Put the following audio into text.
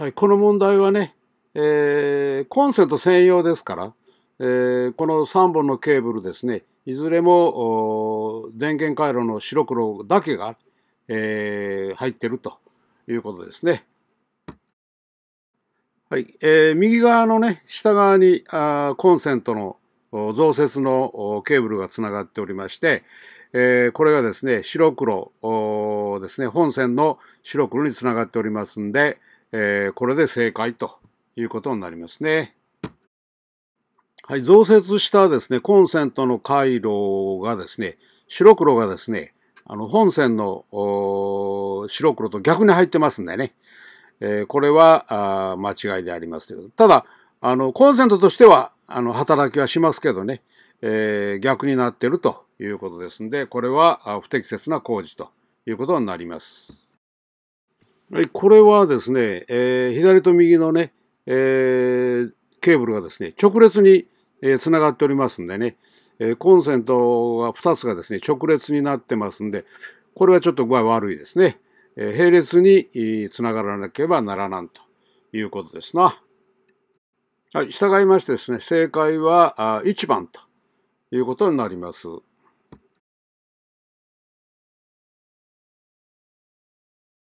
はい、この問題はね、えー、コンセント専用ですから、えー、この3本のケーブルですね、いずれも電源回路の白黒だけが、えー、入ってるということですね。はい、えー、右側のね、下側にあコンセントの増設のケーブルがつながっておりまして、えー、これがですね、白黒ですね、本線の白黒につながっておりますんで、えー、これで正解ということになりますね。はい、増設したですね、コンセントの回路がですね、白黒がですね、あの、本線の白黒と逆に入ってますんでね、えー、これはあ間違いでありますけど、ただ、あの、コンセントとしては、あの、働きはしますけどね、えー、逆になってるということですんで、これは不適切な工事ということになります。はい、これはですね、えー、左と右のね、えー、ケーブルがですね、直列にえー、がっておりますんでね、えー、コンセントが2つがですね、直列になってますんで、これはちょっと具合悪いですね。えー、並列に繋がらなければならなんということですな。はい、従いましてですね、正解は1番ということになります。